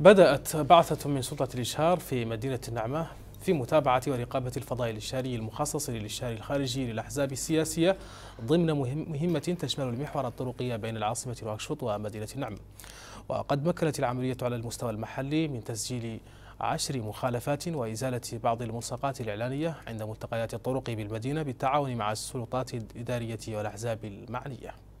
بدأت بعثة من سلطة الإشهار في مدينة النعمة في متابعة ورقابة الفضاء الإشهاري المخصص للإشهار الخارجي للأحزاب السياسية ضمن مهمة تشمل المحور الطرقي بين العاصمة واكشوط ومدينة النعمة وقد مكنت العملية على المستوى المحلي من تسجيل عشر مخالفات وإزالة بعض الملصقات الإعلانية عند ملتقيات الطرق بالمدينة بالتعاون مع السلطات الإدارية والأحزاب المعنية